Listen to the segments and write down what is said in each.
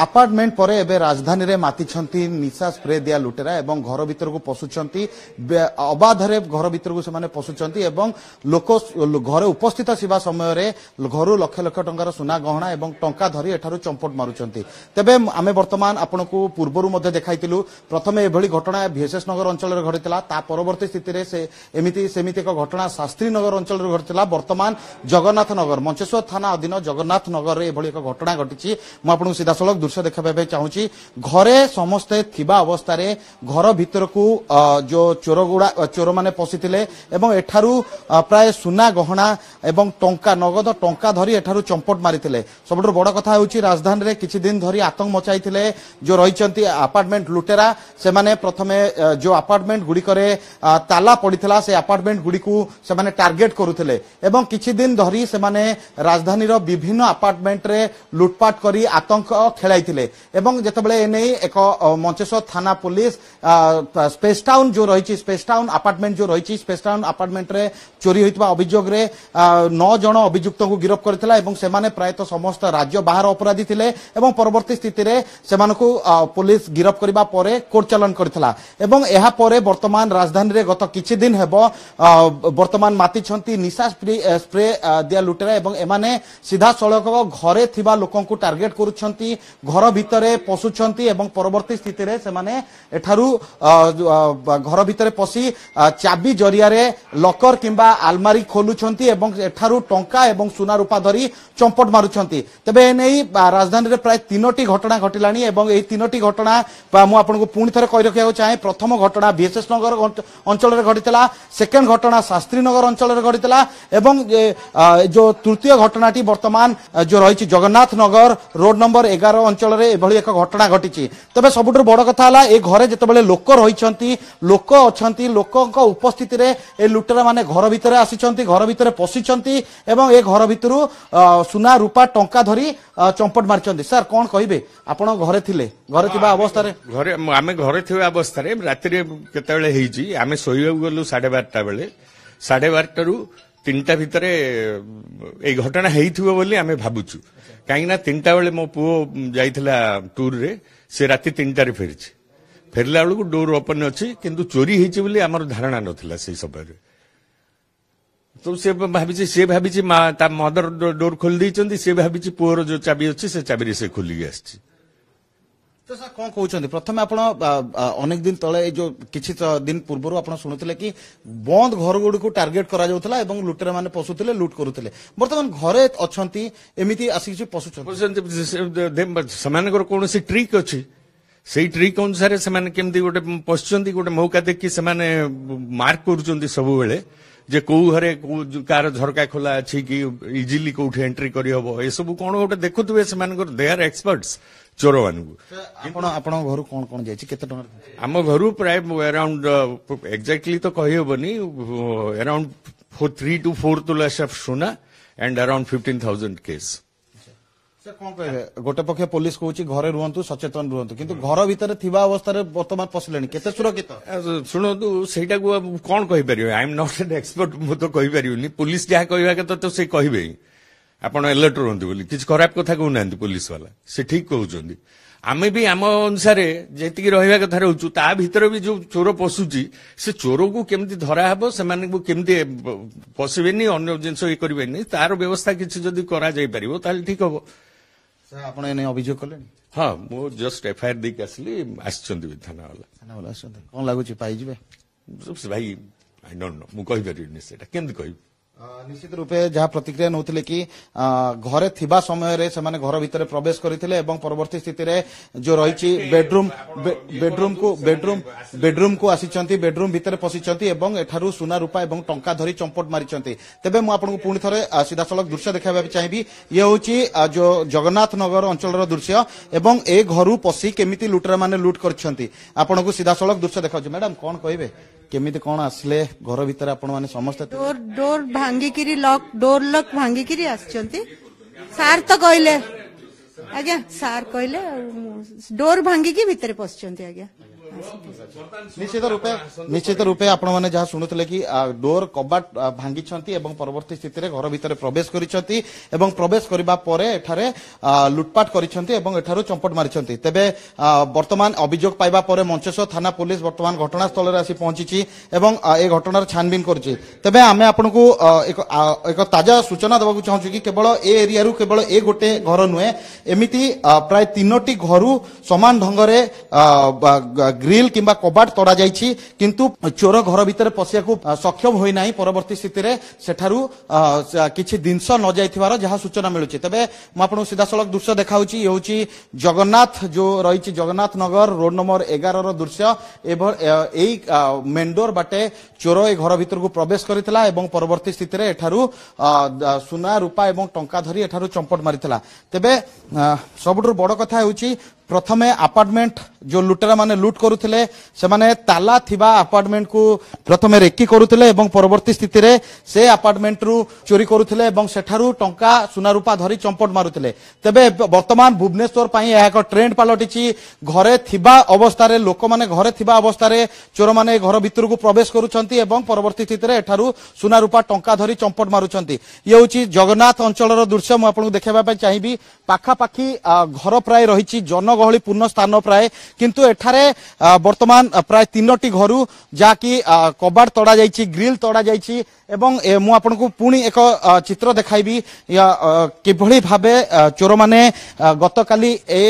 apartment ପରେ ଏବେ ରାଜଧାନୀରେ ମାତିଛନ୍ତି ନିଶା ସ୍ପ୍ରେ ଦିଆ ଲୁଟେରା ଏବଂ ଘର ଭିତରକୁ ପଶୁଛନ୍ତି ଅବାଧରେ ଘର ଭିତରକୁ ସେମାନେ ପଶୁଛନ୍ତି ଏବଂ ଲୋକ ଘରେ ଉପସ୍ଥିତ ଥିବା ସମୟରେ ଘରୁ ଲକ୍ଷ ଲକ୍ଷ ଟଙ୍କାର ସୁନା ଗହଣା ଏବଂ ଟଙ୍କା ଧରି ଏଠାରୁ ଚମ୍ପଟ ମାରୁଛନ୍ତି ତେବେ ଆମେ ବର୍ତ୍ତମାନ ଆପଣଙ୍କୁ ପୂର୍ବରୁ ମଧ୍ୟ ଦେଖାଇଥିଲୁ ପ୍ରଥମେ ଏଭଳି ଘଟଣା ଭିଏସ୍ଏସ୍ ନଗର ଅଞ୍ଚଳରେ ଘଟିଥିଲା ତା ପରବର୍ତ୍ତୀ ସ୍ଥିତିରେ ସେ ଏମିତି ସେମିତି ଏକ ଘଟଣା ଶାସ୍ତ୍ରୀ ନଗର ଅଞ୍ଚଳରେ ଘଟିଥିଲା ବର୍ତ୍ତମାନ ଜଗନ୍ନାଥ ନଗର ମଞ୍ଚେଶ୍ୱର ଥାନା ଅଧୀନ ଜଗନ୍ନାଥ ନଗରରେ ଏଭଳି ଏକ ଘଟଣା ଘଟିଛି ମୁଁ ଆପଣଙ୍କୁ ସିଧାସଳଖ ଦୃଶ୍ୟ ଦେଖିବା ପାଇଁ ଚାହୁଁଛି ଘରେ ସମସ୍ତେ ଥିବା ଅବସ୍ଥାରେ ଘର ଭିତରକୁ ଯେଉଁ ଚୋରଗୁଡ଼ା ଚୋରମାନେ ପଶିଥିଲେ ଏବଂ ଏଠାରୁ ପ୍ରାୟ ସୁନା ଗହଣା ଏବଂ ଟଙ୍କା ନଗଦ ଟଙ୍କା ଧରି ଏଠାରୁ ଚମ୍ପଟ ମାରିଥିଲେ ସବୁଠାରୁ ବଡ଼ କଥା ହେଉଛି ରାଜଧାନୀରେ କିଛି ଦିନ ଧରି ଆତଙ୍କ ମଚାଇଥିଲେ ଯେଉଁ ରହିଛନ୍ତି ଆପାର୍ଟମେଣ୍ଟ ଲୁଟେରା ସେମାନେ ପ୍ରଥମେ ଯେଉଁ ଆପାର୍ଟମେଣ୍ଟ ଗୁଡ଼ିକରେ ତାଲା ପଡ଼ିଥିଲା ସେ ଆପାର୍ଟମେଣ୍ଟ ଗୁଡ଼ିକୁ ସେମାନେ ଟାର୍ଗେଟ୍ କରୁଥିଲେ ଏବଂ କିଛି ଦିନ ଧରି ସେମାନେ ରାଜଧାନୀର ବିଭିନ୍ନ ଆପାର୍ଟମେଣ୍ଟରେ ଲୁଟପାଟ କରି ଆତଙ୍କ ଖେଳ ଯାଇଥିଲେ ଏବଂ ଯେତେବେଳେ ଏନେଇ ଏକ ମଞ୍ଚେଶ୍ୱର ଥାନା ପୁଲିସ୍ ସ୍ପେସ୍ ଟାଉନ୍ ଯେଉଁ ରହିଛି ସ୍ପେସ୍ ଟାଉନ୍ ଆପାର୍ଟମେଣ୍ଟ ଯେଉଁ ରହିଛି ସ୍ପେସ୍ ଟାଉନ୍ ଆପାର୍ଟମେଣ୍ଟରେ ଚୋରି ହୋଇଥିବା ଅଭିଯୋଗରେ ନଅ ଜଣ ଅଭିଯୁକ୍ତଙ୍କୁ ଗିରଫ କରିଥିଲା ଏବଂ ସେମାନେ ପ୍ରାୟତଃ ସମସ୍ତ ରାଜ୍ୟ ବାହାର ଅପରାଧୀ ଥିଲେ ଏବଂ ପରବର୍ତ୍ତୀ ସ୍ଥିତିରେ ସେମାନଙ୍କୁ ପୁଲିସ୍ ଗିରଫ କରିବା ପରେ କୋର୍ଟ ଚାଲାଣ କରିଥିଲା ଏବଂ ଏହାପରେ ବର୍ତ୍ତମାନ ରାଜଧାନୀରେ ଗତ କିଛି ଦିନ ହେବ ବର୍ତ୍ତମାନ ମାତିଛନ୍ତି ନିଶା ସ୍ପ୍ରେ ଦିଆ ଲୁଟେରା ଏବଂ ଏମାନେ ସିଧାସଳଖ ଘରେ ଥିବା ଲୋକଙ୍କୁ ଟାର୍ଗେଟ୍ କରୁଛନ୍ତି ঘর ভিতরে পশুছন্তি এবং পরবর্তী স্থিতিরে সেমানে এঠারু ঘর ভিতরে পশি চাবি জরিয়ারে লকর কিংবা আলমারি খোলুছন্তি এবং এঠারু টঙ্কা এবং সোনা রূপা ধরি চম্পট মারুছন্তি তবে এনেই রাজধানীরে প্রায় তিনটি ঘটনা ঘটিলানি এবং এই তিনটি ঘটনা মু আপনাকে পুনি থরে কই রাখিয়া চাই প্রথম ঘটনা বিএসএস নগর অঞ্চলরে ঘটিতলা সেকেন্ড ঘটনা শাস্ত্রী নগর অঞ্চলরে ঘটিতলা এবং যে তৃতীয় ঘটনাটি বর্তমান যে রয়েছে জগন্নাথ নগর রোড নম্বর এগারো ଅଞ୍ଚଳରେ ଏଭଳି ଏକ ଘଟଣା ଘଟିଛି ତେବେ ସବୁଠାରୁ ବଡ଼ କଥା ହେଲା ଏ ଘରେ ଯେତେବେଳେ ଲୋକ ରହିଛନ୍ତି ଲୋକ ଅଛନ୍ତି ଲୋକଙ୍କ ଉପସ୍ଥିତିରେ ଏ ଲୁଟେରାମାନେ ଘର ଭିତରେ ଆସିଛନ୍ତି ଘର ଭିତରେ ପଶିଛନ୍ତି ଏବଂ ଏ ଘର ଭିତରୁ ସୁନା ରୂପା ଟଙ୍କା ଧରି ଚମ୍ପଟ ମାରିଛନ୍ତି ସାର୍ କ'ଣ କହିବେ ଆପଣ ଘରେ ଥିଲେ ଘରେ ଥିବା ଅବସ୍ଥାରେ ଘରେ ଆମେ ଘରେ ଥିବା ଅବସ୍ଥାରେ ରାତିରେ କେତେବେଳେ ହେଇଛି ଆମେ ଶୋଇବାକୁ ଗଲୁ ସାଢ଼େ ବାରଟା ବେଳେ ସାଢ଼େ ବାରଟାରୁ ତିନିଟା ଭିତରେ ଏଇ ଘଟଣା ହେଇଥିବ ବୋଲି ଆମେ ଭାବୁଛୁ କାହିଁକିନା ତିନିଟା ବେଳେ ମୋ ପୁଅ ଯାଇଥିଲା ଟୁର୍ରେ ସେ ରାତି ତିନିଟାରେ ଫେରିଛି ଫେରିଲା ବେଳକୁ ଡୋର ଓପନ୍ ଅଛି କିନ୍ତୁ ଚୋରି ହେଇଛି ବୋଲି ଆମର ଧାରଣା ନଥିଲା ସେଇ ସମୟରେ ତ ସେ ଭାବିଛି ସେ ଭାବିଛି ମା ତା ମଦର ଡୋର ଖୋଲି ଦେଇଛନ୍ତି ସେ ଭାବିଛି ପୁଅର ଯୋଉ ଚାବି ଅଛି ସେ ଚାବିରେ ସେ ଖୋଲିକି ଆସିଛି କ'ଣ କହୁଛନ୍ତି ପ୍ରଥମେ ଆପଣ ଅନେକ ଦିନ ତଳେ ଏଇ ଯୋଉ କିଛି ଦିନ ପୂର୍ବରୁ ଆପଣ ଶୁଣୁଥିଲେ କି ବନ୍ଦ ଘରଗୁଡ଼ିକୁ ଟାର୍ଗେଟ କରାଯାଉଥିଲା ଏବଂ ଲୁଟେରାମାନେ ପଶୁଥିଲେ ଲୁଟ୍ କରୁଥିଲେ ବର୍ତ୍ତମାନ ଘରେ ଅଛନ୍ତି ଏମିତି ଆସିକି ପଶୁଛନ୍ତି ସେମାନଙ୍କର କୌଣସି ଟ୍ରିକ୍ ଅଛି ସେଇ ଟ୍ରିକ୍ ଅନୁସାରେ ସେମାନେ କେମିତି ଗୋଟେ ପଶୁଛନ୍ତି ଗୋଟେ ମୌକା ଦେଖି ସେମାନେ ମାର୍କ କରୁଛନ୍ତି ସବୁବେଳେ যে କୋଉ ଘରେ କୋଉ କାହାର ଝରକା ଖୋଲା ଅଛି କି ଇଜିଲି କୋଉଠି ଏଣ୍ଟ୍ରି କରିହେବ ଏସବୁ କ'ଣ ଗୋଟେ ଦେଖୁଥିବେ ସେମାନଙ୍କର ଦେ ଆର୍ ଏକ୍ସପର୍ଟସ୍ ଚୋରମାନଙ୍କୁ ଆପଣ ଆପଣଙ୍କ ଘରୁ କ'ଣ କ'ଣ ଯାଇଛି କେତେ ଟଙ୍କା ଆମ ଘରୁ ପ୍ରାୟ ଆରାଉଣ୍ଡ ଏକ୍ଜାକ୍ଟଲି ତ କହିହେବନି ଆରାଉଣ୍ଡ ଥ୍ରୀ ଟୁ ଫୋର୍ ତୋଲା ସେଫ୍ ସୁନା and around fifteen thousand case sir କଣ କହିବେ ଗୋଟେ ପକ୍ଷ ପୋଲିସ କହୁଛି ଘରେ ରୁହନ୍ତୁ ସଚେତନ ରୁହନ୍ତୁ କିନ୍ତୁ ଘର ଭିତରେ ଥିବା ଅବସ୍ଥାରେ ବର୍ତ୍ତମାନ ପଶିଲେଣି କେତେ ସୁରକ୍ଷିତ ଶୁଣନ୍ତୁ ସେଇଟାକୁ କଣ କହିପାରିବେ I am not an expert ମୁଁ ତ କହିପାରିବିନି ପୋଲିସ ଯାହା କହିବା କଥା ତ ସେ କହିବେ ଆପଣ ଆଲର୍ଟ ରୁହନ୍ତୁ ବୋଲି କିଛି ଖରାପ କଥା କହୁନାହାନ୍ତି ପୋଲିସ ବାଲା ସେ ଠିକ୍ କହୁଛନ୍ତି ଆମେ ବି ଆମ ଅନୁସାରେ ଯେତିକି ରହିବା କଥା ରହୁଛୁ ତା ଭିତରେ ବି ଯୋଉ ଚୋର ପଶୁଛି ସେ ଚୋରକୁ କେମିତି ଧରାହେବ ସେମାନଙ୍କୁ କେମିତି ପଶିବେନି ଅନ୍ୟ ଜିନିଷ ଇଏ କରିବେନି ତାର ବ୍ୟବସ୍ଥା କିଛି ଯଦି କରାଯାଇପାରିବ ତାହେଲେ ଠିକ୍ ହବ ଆପଣ ଏ ନେଇ ଅଭିଯୋଗ କଲେଣି ହଁ ମୁଁ ଜଷ୍ଟ ଏଫଆଇଆର ଦେଇକି ଆସିଲି ଆସିଛନ୍ତି ବି ଥାନାବାଲା ଥାନାବାଲା ଆସିଛନ୍ତି କ'ଣ ଲାଗୁଛି ପାଇଯିବେ ଭାଇ ଆଇ ଡୋଣ୍ଟ ନୋ ମୁଁ କହିପାରିବିନି ସେଇଟା କେମିତି କହିବି ନିଶ୍ଚିତ ରୂପେ ଯାହା ପ୍ରତିକ୍ରିୟା ନେଉଥିଲେ କି ଘରେ ଥିବା ସମୟରେ ସେମାନେ ଘର ଭିତରେ ପ୍ରବେଶ କରିଥିଲେ ଏବଂ ପରବର୍ତ୍ତୀ ସ୍ଥିତିରେ ଯେଉଁ ରହିଛି ବେଡ୍ରୁମ୍ ବେଡ୍ରୁମ୍କୁ ବେଡ୍ରୁମ୍ ବେଡ୍ରୁମ୍କୁ ଆସିଛନ୍ତି ବେଡ୍ରୁମ୍ ଭିତରେ ପଶିଛନ୍ତି ଏବଂ ଏଠାରୁ ସୁନା ରୂପା ଏବଂ ଟଙ୍କା ଧରି ଚମ୍ପଟ ମାରିଛନ୍ତି ତେବେ ମୁଁ ଆପଣଙ୍କୁ ପୁଣି ଥରେ ସିଧାସଳଖ ଦୃଶ୍ୟ ଦେଖାଇବା ଚାହିଁବି ଇଏ ହେଉଛି ଯେଉଁ ଜଗନ୍ନାଥ ନଗର ଅଞ୍ଚଳର ଦୃଶ୍ୟ ଏବଂ ଏ ଘରୁ ପଶି କେମିତି ଲୁଟେରାମାନେ ଲୁଟ୍ କରିଛନ୍ତି ଆପଣଙ୍କୁ ସିଧାସଳଖ ଦୃଶ୍ୟ ଦେଖାଉଛି ମ୍ୟାଡାମ୍ କ'ଣ କହିବେ କେମିତି କଣ ଆସିଲେ ଘର ଭିତରେ ଆପଣମାନେ ସମସ୍ତେ ଡୋର ଡୋର ଭାଙ୍ଗିକିରି ଲକ୍ ଡୋର ଲକ୍ ଭାଙ୍ଗିକିରି ଆସିଛନ୍ତି ସାର୍ ତ କହିଲେ ଆଜ୍ଞା ସାର୍ କହିଲେ ଆଉ ଡୋର ଭାଙ୍ଗିକି ଭିତରେ ପଶିଛନ୍ତି ଆଜ୍ଞା ନିଶ୍ଚିତ ରୂପେ ନିଶ୍ଚିତ ରୂପେ ଆପଣମାନେ ଯାହା ଶୁଣୁଥିଲେ କି ଡୋର କବାଟ ଭାଙ୍ଗିଛନ୍ତି ଏବଂ ପରବର୍ତ୍ତୀ ସ୍ଥିତିରେ ଘର ଭିତରେ ପ୍ରବେଶ କରିଛନ୍ତି ଏବଂ ପ୍ରବେଶ କରିବା ପରେ ଏଠାରେ ଲୁଟପାଟ କରିଛନ୍ତି ଏବଂ ଏଠାରୁ ଚମ୍ପଟ ମାରିଛନ୍ତି ତେବେ ବର୍ତ୍ତମାନ ଅଭିଯୋଗ ପାଇବା ପରେ ମଞ୍ଚେଶ୍ୱର ଥାନା ପୋଲିସ ବର୍ତ୍ତମାନ ଘଟଣାସ୍ଥଳରେ ଆସି ପହଞ୍ଚିଛି ଏବଂ ଏ ଘଟଣାର ଛାନବିନ କରୁଛି ତେବେ ଆମେ ଆପଣଙ୍କୁ ଏକ ତାଜା ସୂଚନା ଦେବାକୁ ଚାହୁଁଛୁ କି କେବଳ ଏ ଏରିଆରୁ କେବଳ ଏ ଗୋଟେ ଘର ନୁହେଁ ଏମିତି ପ୍ରାୟ ତିନୋଟି ଘରୁ ସମାନ ଢଙ୍ଗରେ ଗ୍ରୀନ গ্রিল কিংবা কবাট তড়া যাইছি কিন্তু চোর ঘর ভিতরে পশিয়াকু সক্ষম হয়ে না পরবর্তী স্থিতিরে সেঠারু কিছু জিনিস ন যাইথিবার যা সূচনা মিলুছি তবে মু আপনার সিধাসলখ দৃশ্য দেখাচ্ছি ইয়ে হচ্ছে জগন্নাথ যে রয়েছে জগন্নাথ নগর রোড নম্বর এগারর দৃশ্য এই মেন্ডোর বাটে চোর এই ঘর ভিতরক প্রবেশ করে এবং পরবর্তী স্থিতিরে এঠারু সুনা রূপা এবং টঙ্কা ধরি এঠারু চম্পট মারি তেবে সবুঠ বড় কথা হচ্ছে প্রথমে আপার্টমেন্ট যে লুটেরা মানে লুট করুলে সে তালা থিবা আপার্টমেন্ট কু প্রথমে রেকি করুলে এবং পরবর্তী স্থিতিরে সে আপার্টমেন্ট রু চোরি করুলে এবং সেঠারু টঙ্কা সোনারূপা ধরি চম্পট মারুলে তেবে বর্তমান ভুবনেশ্বর পাই এক ট্রেন্ড পালটিছি ঘরে থিবা অবস্থায় লোক মানে ঘরে থিবা অবস্থায় চোর মানে ঘর ভিতরক প্রবেশ করুচ্ছেন এবং পরবর্তী স্থিতিরে এঠারু সোনারূপা টঙ্কা ধরি চম্পট মারুচ্ছেন ইয়ে হচ্ছে জগন্নাথ অঞ্চলর দৃশ্য মু আপনার দেখাইবা চাইবি পাখাপাখি ঘর প্রায় রয়েছে জনগণ ଗହଳି ପୂର୍ଣ୍ଣ ସ୍ଥାନ ପ୍ରାୟ କିନ୍ତୁ ଏଠାରେ ବର୍ତ୍ତମାନ ପ୍ରାୟ ତିନୋଟି ଘରୁ ଯାହାକି କବାଟ ତଡ଼ାଯାଇଛି ଗ୍ରିଲ୍ ତଡ଼ାଯାଇଛି ଏବଂ ମୁଁ ଆପଣଙ୍କୁ ପୁଣି ଏକ ଚିତ୍ର ଦେଖାଇବି କିଭଳି ଭାବେ ଚୋରମାନେ ଗତକାଲି ଏ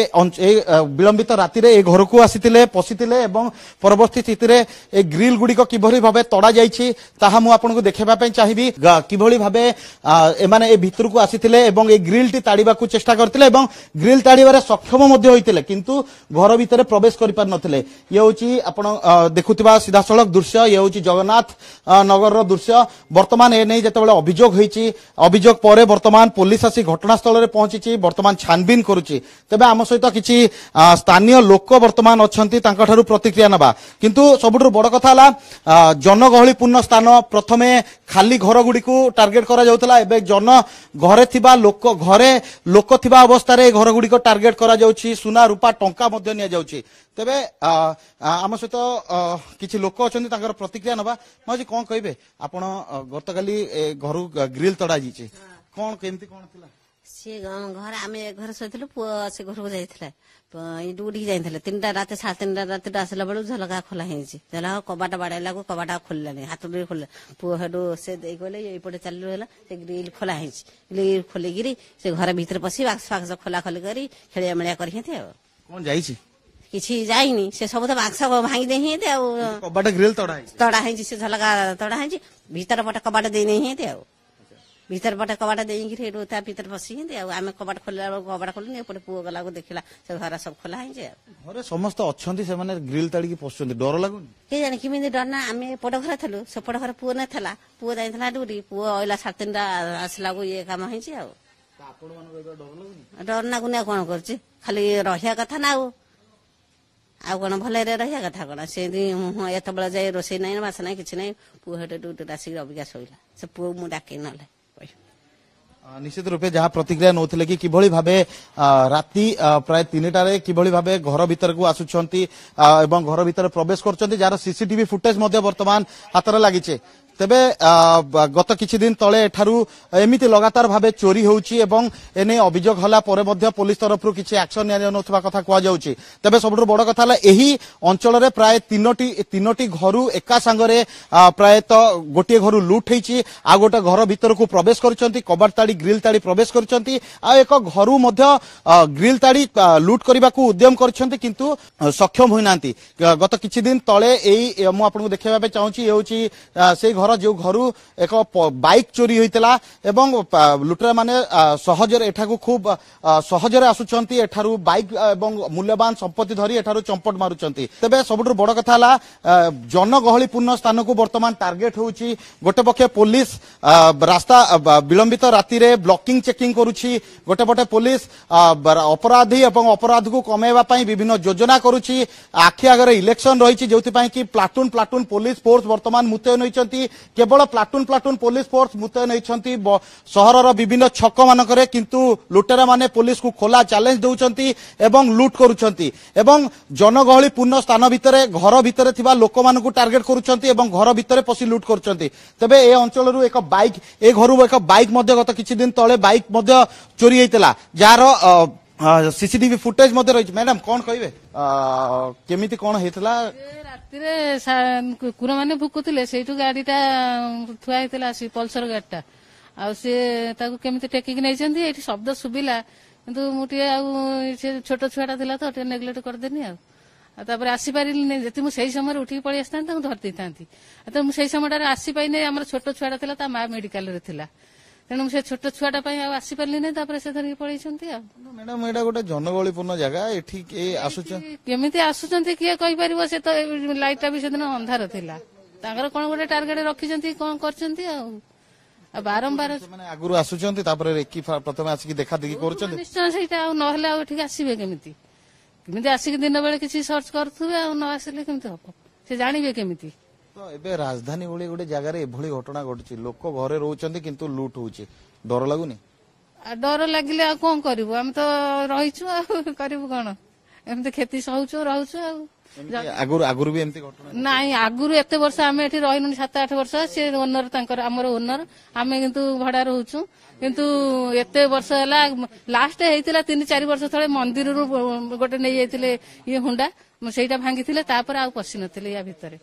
ବିଳମ୍ବିତ ରାତିରେ ଏ ଘରକୁ ଆସିଥିଲେ ପଶିଥିଲେ ଏବଂ ପରବର୍ତ୍ତୀ ସ୍ଥିତିରେ ଏ ଗ୍ରିଲ୍ ଗୁଡ଼ିକ କିଭଳି ଭାବେ ତଡ଼ାଯାଇଛି ତାହା ମୁଁ ଆପଣଙ୍କୁ ଦେଖାଇବା ପାଇଁ ଚାହିଁବି କିଭଳି ଭାବେ ଏମାନେ ଏ ଭିତରକୁ ଆସିଥିଲେ ଏବଂ ଏ ଗ୍ରିଲ୍ଟି ତାଡ଼ିବାକୁ ଚେଷ୍ଟା କରିଥିଲେ ଏବଂ ଗ୍ରିଲ୍ ତାଡ଼ିବାରେ ସକ୍ଷମ ମଧ୍ୟ ହୋଇଥିଲେ କରୁଥିଲେ କିନ୍ତୁ ଘର ଭିତରେ ପ୍ରବେଶ କରିପାରିନଥିଲେ ଇଏ ହେଉଛି ଆପଣ ଦେଖୁଥିବା ସିଧାସଳଖ ଦୃଶ୍ୟ ଇଏ ହେଉଛି ଜଗନ୍ନାଥ ନଗରର ଦୃଶ୍ୟ ବର୍ତ୍ତମାନ ଏ ନେଇ ଯେତେବେଳେ ଅଭିଯୋଗ ହୋଇଛି ଅଭିଯୋଗ ପରେ ବର୍ତ୍ତମାନ ପୋଲିସ ଆସି ଘଟଣାସ୍ଥଳରେ ପହଞ୍ଚିଛି ବର୍ତ୍ତମାନ ଛାନବିନ କରୁଛି ତେବେ ଆମ ସହିତ କିଛି ସ୍ଥାନୀୟ ଲୋକ ବର୍ତ୍ତମାନ ଅଛନ୍ତି ତାଙ୍କଠାରୁ ପ୍ରତିକ୍ରିୟା ନେବା କିନ୍ତୁ ସବୁଠାରୁ ବଡ଼ କଥା ହେଲା ଜନଗହଳିପୂର୍ଣ୍ଣ ସ୍ଥାନ ପ୍ରଥମେ ଖାଲି ଘରଗୁଡ଼ିକୁ ଟାର୍ଗେଟ କରାଯାଉଥିଲା ଏବେ ଜନ ଘରେ ଥିବା ଲୋକ ଘରେ ଲୋକ ଥିବା ଅବସ୍ଥାରେ ଏ ଘରଗୁଡ଼ିକ ଟାର୍ଗେଟ କରାଯାଉଛି ସୁନା ସୁନା ରୂପା ଟଙ୍କା ମଧ୍ୟ ନିଆଯାଉଛି ତେବେ ଆମ ସହିତ କିଛି ଲୋକ ଅଛନ୍ତି ତାଙ୍କର ପ୍ରତିକ୍ରିୟା ନବା ମୁଁ କଣ କହିବେ ଆପଣ ଗତକାଲି ଘରୁ ଗ୍ରିଲ ତଡା ଯାଇଛି କଣ କେମିତି କଣ ଥିଲା ସିଏ ଘରେ ଆମେ ଘରେ ଶୋଇଥିଲୁ ପୁଅ ସେ ଘରକୁ ଯାଇଥିଲା ଉଠିକି ଯାଇଥିଲେ ତିନିଟା ରାତି ସାଢ଼େ ତିନିଟା ରାତିଟା ଆସିଲା ବେଳକୁ ଝଲକା ଖୋଲା ହେଇଛି ଝଲକା କବାଟ ବାଡ଼େଇଲାକୁ କବାଟ ଖୋଲିଲାନି ହାତ ଟିକେ ଖୋଲିଲା ପୁଅ ହେଠୁ ସେ ଦେଇ କହିଲେ ଏଇପଟେ ଚାଲିଲୁ ହେଲା ସେ ଗ୍ରିଲ୍ ଖୋଲା ହେଇଛି ଗ୍ରିଲ୍ ଖୋଲିକିରି ସେ ଘର ଭିତରେ ପଶି ବାକ୍ସ ଫାକ୍ସ ଖୋଲା ଖୋଲି କରି ଖେଳିଆ ମେଳିଆ କରିଛନ୍ତି ଆଉ କଣ ଯାଇଛି କିଛି ଯାଇନି ସେ ସବୁ ତ ବାକ୍ସ ଭାଙ୍ଗି ଦେଇ ହେଇନ୍ତି ଆଉ ତଡ଼ା ହେଇଛି ସେ ଝଲକା ତଡ଼ା ହେଇଛି ଭିତର ପଟେ କବାଟ ଦେଇ ନେଇ ହେଇନ୍ତି ଆଉ ଭିତର ପଟେ କବାଟ ଦେଇକିରି ହେଠୁ ତା ଭିତରେ ପଶିଛନ୍ତି ଆଉ ଆମେ କବାଟ ଖୋଲିଲା ବେଳକୁ କବାଟ ଖୋଲୁନି ଏପଟେ ପୁଅ ଗଲାକୁ ଦେଖିଲା ସେ ଘର ସବୁ ଖୋଲା ହେଇଛି ଘରେ ସମସ୍ତେ ଅଛନ୍ତି ସେମାନେ ଗ୍ରିଲ ତାଡିକି ପଶୁଛନ୍ତି ଡର ଲାଗୁନି କେ ଜାଣି କେମିତି ଡର ନା ଆମେ ଏପଟ ଘରେ ଥିଲୁ ସେପଟ ଘରେ ପୁଅ ନା ଥିଲା ପୁଅ ଯାଇଥିଲା ଡୁରି ପୁଅ ଅଇଲା ସାଢେ ତିନିଟା ଆସିଲାକୁ ଇଏ କାମ ହେଇଛି ଆଉ ଡର ଲାଗୁନି ଆଉ କଣ କରୁଛି ଖାଲି ରହିବା କଥା ନା ଆଉ ଆଉ କଣ ଭଲରେ ରହିବା କଥା କଣ ସେମିତି ମୁଁ ଏତେବେଳେ ଯାଇ ରୋଷେଇ ନାହିଁ ବାସ ନାହିଁ କିଛି ନାହିଁ ପୁଅ ହେଠୁ ଡ୍ୟୁଟିରେ ଆସିକି ଅବିକା ଶୋଇଲା ସେ ପୁଅକୁ ମୁଁ ଡାକି ନହେଲେ নিশ্চিত রূপে যা প্রতিক্রিয়া নৌলে কি কিভাবে ভাবে রাতে প্রায় তিনটার কিভাবে ভাবে ঘর ভিতরক আসুচার এবং ঘর ভিতরে প্রবেশ করছেন যার সিসিটিভি ফুটেজ বর্তমান হাতের লাগিছে ତେବେ ଗତ କିଛିଦିନ ତଳେ ଏଠାରୁ ଏମିତି ଲଗାତାର ଭାବେ ଚୋରି ହେଉଛି ଏବଂ ଏନେଇ ଅଭିଯୋଗ ହେଲା ପରେ ମଧ୍ୟ ପୋଲିସ ତରଫରୁ କିଛି ଆକ୍ସନ ନିଆଯାଉନଥିବା କଥା କୁହାଯାଉଛି ତେବେ ସବୁଠୁ ବଡ଼ କଥା ହେଲା ଏହି ଅଞ୍ଚଳରେ ପ୍ରାୟ ତିନୋଟି ତିନୋଟି ଘରୁ ଏକା ସାଙ୍ଗରେ ପ୍ରାୟତଃ ଗୋଟିଏ ଘରୁ ଲୁଟ୍ ହେଇଛି ଆଉ ଗୋଟେ ଘର ଭିତରକୁ ପ୍ରବେଶ କରିଛନ୍ତି କବାଟ ତାଡ଼ି ଗ୍ରିଲ୍ ତାଡ଼ି ପ୍ରବେଶ କରିଛନ୍ତି ଆଉ ଏକ ଘରୁ ମଧ୍ୟ ଗ୍ରିଲ୍ ତାଡ଼ି ଲୁଟ୍ କରିବାକୁ ଉଦ୍ୟମ କରିଛନ୍ତି କିନ୍ତୁ ସକ୍ଷମ ହୋଇନାହାନ୍ତି ଗତ କିଛିଦିନ ତଳେ ଏଇ ମୁଁ ଆପଣଙ୍କୁ ଦେଖାଇବା ପାଇଁ ଚାହୁଁଛି ଏ ହେଉଛି ସେଇ ଘର ଘର ଯେଉଁ ଘରୁ ଏକ ବାଇକ୍ ଚୋରି ହୋଇଥିଲା ଏବଂ ଲୁଟେରାମାନେ ସହଜରେ ଏଠାକୁ ଖୁବ୍ ସହଜରେ ଆସୁଛନ୍ତି ଏଠାରୁ ବାଇକ୍ ଏବଂ ମୂଲ୍ୟବାନ ସମ୍ପତ୍ତି ଧରି ଏଠାରୁ ଚମ୍ପଟ ମାରୁଛନ୍ତି ତେବେ ସବୁଠାରୁ ବଡ଼ କଥା ହେଲା ଜନଗହଳିପୂର୍ଣ୍ଣ ସ୍ଥାନକୁ ବର୍ତ୍ତମାନ ଟାର୍ଗେଟ୍ ହେଉଛି ଗୋଟେ ପକ୍ଷେ ପୋଲିସ ରାସ୍ତା ବିଳମ୍ବିତ ରାତିରେ ବ୍ଲକିଂ ଚେକିଂ କରୁଛି ଗୋଟେ ପଟେ ପୋଲିସ ଅପରାଧୀ ଏବଂ ଅପରାଧକୁ କମାଇବା ପାଇଁ ବିଭିନ୍ନ ଯୋଜନା କରୁଛି ଆଖି ଆଗରେ ଇଲେକ୍ସନ ରହିଛି ଯେଉଁଥିପାଇଁ କି ପ୍ଲାଟୁନ୍ ପ୍ଲାଟୁନ୍ ପୋଲିସ ଫୋର୍ସ ବର୍ତ୍ତମାନ ମୁତୟନ ହୋଇଛନ୍ତି কেবল প্লাটুন প্লাটুন পুলিশ ফোর্স মুতয়ন হয়েছেন সহরর বিভিন্ন ছক মানকরে কিন্তু লুটেরা মানে পুলিশকে খোলা চ্যালেঞ্জ দেউছেন এবং লুট করুছেন এবং জনগহলিপূর্ণ স্থান ভিতরে ঘর ভিতরে থাকা লোক মানুষ টার্গেট করছেন এবং ঘর ভিতরে পশি লুট করছেন তবে এ অঞ্চলর এক বাইক এ ঘর এক বাইক গত কিছু দিন তলে বাইক চোরি হয়েছিল যার সিসিটিভি ফুটেজ মধ্যে রয়েছে ম্যাডাম কোণ কইবে কেমিতি কোণ হয়েছিলা রাতে কুকুর মানে ভুকুলে সেইটু গাড়িটা থুয়া হয়েছিল সে পলসর গাড়িটা ଆଉ ସେ ତାକୁ କେମିତି ଟେକିକି ନେଇଛନ୍ତି ଏଠି ଶବ୍ଦ ଶୁଭିଲା କିନ୍ତୁ ମୁଁ ଟିକେ ଆଉ ସେ ଛୋଟ ଛୁଆଟା ଥିଲା ତ ଟିକେ ନେଗ୍ଲେକ୍ଟ କରିଦେନି ଆଉ ଆଉ ତାପରେ ଆସିପାରିଲିନି ଯଦି ମୁଁ ସେଇ ସମୟରେ ଉଠିକି ପଳେଇ ଆସିଥାନ୍ତି ତାଙ୍କୁ ଧରି ଦେଇଥାନ୍ତି ତ ମୁଁ ସେଇ ସମୟଟାରେ ଆସିପାରିନି ଆମର ଛୋଟ ଛୁଆଟା ଥିଲା ତା ମା ମେଡିକାଲରେ ଥିଲା ତେଣୁ ସେ ଛୋଟ ଛୁଆଟା ପାଇଁ ଆଉ ଆସିପାରିଲିନି ତାପରେ ସେ ଧରିକି ପଳେଇଛନ୍ତି ଆଉ ମ୍ୟାଡାମ ଏଇଟା ଗୋଟେ ଜନଗହଳିପୂର୍ଣ୍ଣ ଜାଗା ଏଠି ଆସୁଛନ୍ତି କେମିତି ଆସୁଛନ୍ତି କିଏ କହିପାରିବ ସେ ତ ଲାଇଟଟା ବି ସେଦିନ ଅନ୍ଧାର ଥିଲା ତାଙ୍କର କଣ ଗୋଟେ ଟାର୍ଗେଟ ରଖିଛନ୍ତି କଣ କରିଛନ୍ତି ଆଉ ବାରମ୍ବାର ଆଗରୁ ଆସୁଛନ୍ତି ତାପରେ ରେକି ପ୍ରଥମେ ଆସିକି ଦେଖା ଦେଖି କରୁଛନ୍ତି ନିଶ୍ଚୟ ସେଇଟା ଆଉ ନହେଲେ ଆଉ ଏଠିକି ଆସିବେ କେମିତି କେମିତି ଆସିକି ଦିନବେଳେ କିଛି ସର୍ଚ୍ଚ କରୁଥିବେ ଆଉ ନ ଆସିଲେ କେମିତି ହବ ସେ ଜାଣିବେ କେମିତି ଏବେ ରାଜଧାନୀ ଭଳି ଗୋଟେ ଜାଗାରେ ଏଭଳି ଘଟଣା ଘଟୁଛି ଲୋକ ଘରେ ରହୁଛନ୍ତି କିନ୍ତୁ ଲୁଟ୍ ହଉଛି ଡର ଲାଗୁନି ଡର ଲାଗିଲେ ଆଉ କଣ କରିବୁ ଆମେ ତ ରହିଛୁ ଆଉ କରିବୁ କଣ ଏମିତି କ୍ଷତି ସହୁଛୁ ରହୁଛୁ ଆଉ ଆଗରୁ ଆଗରୁ ବି ଏମିତି ଘଟଣା ନାଇଁ ଆଗରୁ ଏତେ ବର୍ଷ ଆମେ ଏଠି ରହିନୁ ସାତ ଆଠ ବର୍ଷ ସେ ଓନର ତାଙ୍କର ଆମର ଓନର ଆମେ କିନ୍ତୁ ଭଡା ରହୁଛୁ କିନ୍ତୁ ଏତେ ବର୍ଷ ହେଲା ଲାଷ୍ଟ ହେଇଥିଲା ତିନି ଚାରି ବର୍ଷ ତଳେ ମନ୍ଦିରରୁ ଗୋଟେ ନେଇଯାଇଥିଲେ ଇଏ ହୁଣ୍ଡା ସେଇଟା ଭାଙ୍ଗିଥିଲେ ତାପରେ ଆଉ ପଶିନଥିଲେ ୟା ଭିତରେ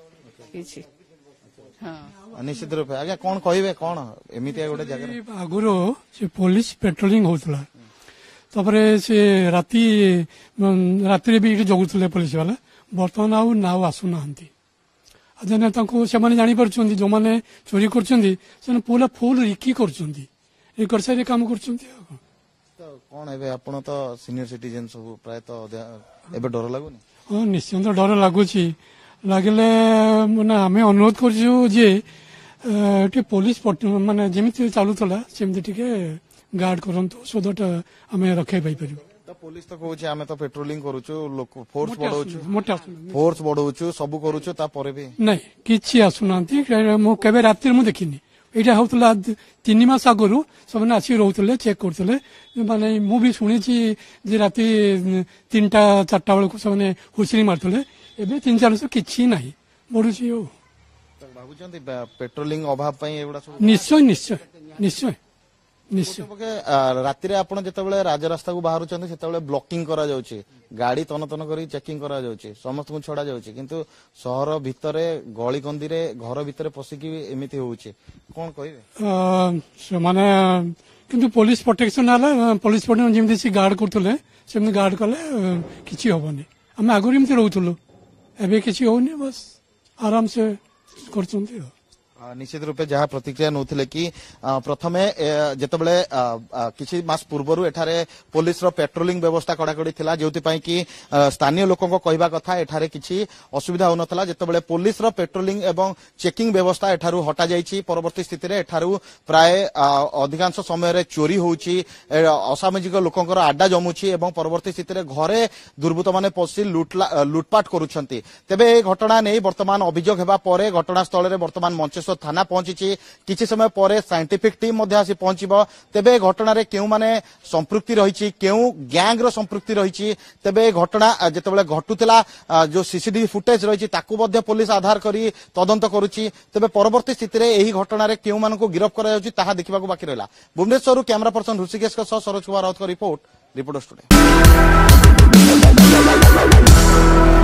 ନିଶ୍ଚିତ ରୂପେ ଆଜ୍ଞା କଣ କହିବେ କଣ ଏମିତି ଗୋଟେ ଜାଗା ଆଗରୁ ସେ ପୋଲିସ ପେଟ୍ରୋଲିଂ ହଉଥିଲା ତାପରେ ସେ ରାତି ରାତିରେ ବି ଏଠି ଜଗୁଥିଲେ ପୋଲିସ ବାଲା ବର୍ତ୍ତମାନ ଆଉ ନାଉ ଆସୁନାହାନ୍ତି ଯେନେ ତାଙ୍କୁ ସେମାନେ ଜାଣିପାରୁଛନ୍ତି ଯେଉଁମାନେ ଚୋରି କରୁଛନ୍ତି ସେମାନେ ପୁରା ଫୁଲ ରିକି କରୁଛନ୍ତି କାମ କରୁଛନ୍ତି ଆଉ କଣ ଏବେ ଆପଣ ତ ସିନିୟର ସିଟିଜେନ ସବୁ ପ୍ରାୟତଃ ଏବେ ଡର ଲାଗୁନି ହଁ ନିଶ୍ଚିନ୍ତ ଡର ଲାଗୁଛି লাগিলে ମାନେ ଆମେ ଅନୁରୋଧ କରୁଛୁ ଯେ ଟିକେ ପୋଲିସ ମାନେ ଯେମିତି ଚାଲୁଥିଲା ସେମିତି ଟିକେ ଗାର୍ଡ କରନ୍ତୁ ସୋ ଦ୍ୟାଟ୍ ଆମେ ରକ୍ଷା ପାଇପାରିବୁ ପୋଲିସ ତ କହୁଛି ଆମେ ତ ପେଟ୍ରୋଲିଂ କରୁଛୁ ଫୋର୍ସ ବଢଉଛୁ ଫୋର୍ସ ବଢଉଛୁ ସବୁ କରୁଛୁ ତାପରେ ବି ନାଇଁ କିଛି ଆସୁନାହାନ୍ତି ମୁଁ କେବେ ରାତିରେ ମୁଁ ଦେଖିନି ଏଇଟା ହଉଥିଲା ତିନି ମାସ ଆଗରୁ ସେମାନେ ଆସିକି ରହୁଥିଲେ ଚେକ୍ କରୁଥିଲେ ମାନେ ମୁଁ ବି ଶୁଣିଛି ଯେ ରାତି ତିନିଟା ଚାରିଟା ବେଳକୁ ସେମାନେ ହୁସିଲି ମାରୁଥିଲେ ଏବେ ତିନି ଚାରିଶହ କିଛି ନାହିଁ ବଢୁଛି ଆଉ ଭାବୁଛନ୍ତି ପେଟ୍ରୋଲିଂ ଅଭାବ ପାଇଁ ଏଗୁଡ଼ା ସବୁ ନିଶ୍ଚୟ ନିଶ୍ଚୟ ନିଶ୍ଚୟ ନିଶ୍ଚୟ ରାତିରେ ଆପଣ ଯେତେବେଳେ ରାଜରାସ୍ତାକୁ ବାହାରୁଛନ୍ତି ସେତେବେଳେ ବ୍ଲକିଂ କରାଯାଉଛି ଗାଡି ତନତନ କରି ଚେକିଂ କରାଯାଉଛି ସମସ୍ତଙ୍କୁ ଛଡା ଯାଉଛି କିନ୍ତୁ ସହର ଭିତରେ ଗଳିକନ୍ଦିରେ ଘର ଭିତରେ ପଶିକି ଏମିତି ହେଉଛି କଣ କହିବେ ସେମାନେ କିନ୍ତୁ ପୋଲିସ ପ୍ରୋଟେକ୍ସନ ହେଲା ପୋଲିସ ପ୍ରୋଟେକ୍ସନ ଯେମିତି ସେ ଗାର୍ଡ କରୁଥିଲେ ସେମିତି ଗାର୍ଡ କଲେ କିଛି ହବନି ଆମେ ଆଗରୁ ଏମିତି ରହୁଥିଲୁ ଏବେ କିଛି ହେଉନି ବାସ୍ ଆରାମସେ କରୁଛନ୍ତି ଆଉ ନିଶ୍ଚିତ ରୂପେ ଯାହା ପ୍ରତିକ୍ରିୟା ନେଉଥିଲେ କି ପ୍ରଥମେ ଯେତେବେଳେ କିଛି ମାସ ପୂର୍ବରୁ ଏଠାରେ ପୋଲିସର ପେଟ୍ରୋଲିଂ ବ୍ୟବସ୍ଥା କଡ଼ାକଡ଼ି ଥିଲା ଯେଉଁଥିପାଇଁ କି ସ୍ଥାନୀୟ ଲୋକଙ୍କ କହିବା କଥା ଏଠାରେ କିଛି ଅସୁବିଧା ହେଉନଥିଲା ଯେତେବେଳେ ପୋଲିସର ପେଟ୍ରୋଲିଂ ଏବଂ ଚେକିଂ ବ୍ୟବସ୍ଥା ଏଠାରୁ ହଟାଯାଇଛି ପରବର୍ତ୍ତୀ ସ୍ଥିତିରେ ଏଠାରୁ ପ୍ରାୟ ଅଧିକାଂଶ ସମୟରେ ଚୋରି ହେଉଛି ଅସାମାଜିକ ଲୋକଙ୍କର ଆଡ୍ଡା ଜମୁଛି ଏବଂ ପରବର୍ତ୍ତୀ ସ୍ଥିତିରେ ଘରେ ଦୁର୍ବୃତ୍ତମାନେ ପଶି ଲୁଟପାଟ କରୁଛନ୍ତି ତେବେ ଏହି ଘଟଣା ନେଇ ବର୍ତ୍ତମାନ ଅଭିଯୋଗ ହେବା ପରେ ଘଟଣାସ୍ଥଳରେ ବର୍ତ୍ତମାନ ମଞ୍ଚେଶ୍ୱର ବାଲେଶ୍ୱର ଥାନା ପହଞ୍ଚିଛି କିଛି ସମୟ ପରେ ସାଇଣ୍ଟିଫିକ୍ ଟିମ୍ ମଧ୍ୟ ଆସି ପହଞ୍ଚିବ ତେବେ ଏ ଘଟଣାରେ କେଉଁମାନେ ସମ୍ପୃକ୍ତି ରହିଛି କେଉଁ ଗ୍ୟାଙ୍ଗର ସମ୍ପୃକ୍ତି ରହିଛି ତେବେ ଏ ଘଟଣା ଯେତେବେଳେ ଘଟୁଥିଲା ଯେଉଁ ସିସିଟିଭି ଫୁଟେଜ୍ ରହିଛି ତାକୁ ମଧ୍ୟ ପୋଲିସ ଆଧାର କରି ତଦନ୍ତ କରୁଛି ତେବେ ପରବର୍ତ୍ତୀ ସ୍ଥିତିରେ ଏହି ଘଟଣାରେ କେଉଁମାନଙ୍କୁ ଗିରଫ କରାଯାଉଛି ତାହା ଦେଖିବାକୁ ବାକି ରହିଲା ଭୁବନେଶ୍ୱରରୁ କ୍ୟାମେରା ପର୍ସନ ହୃଷିକେଶଙ୍କ ସହ ସରୋଜ କୁମାର ରାଉତଙ୍କ ରିପୋର୍ଟ ରିପୋର୍ଟର୍ସ ଟୁଡେ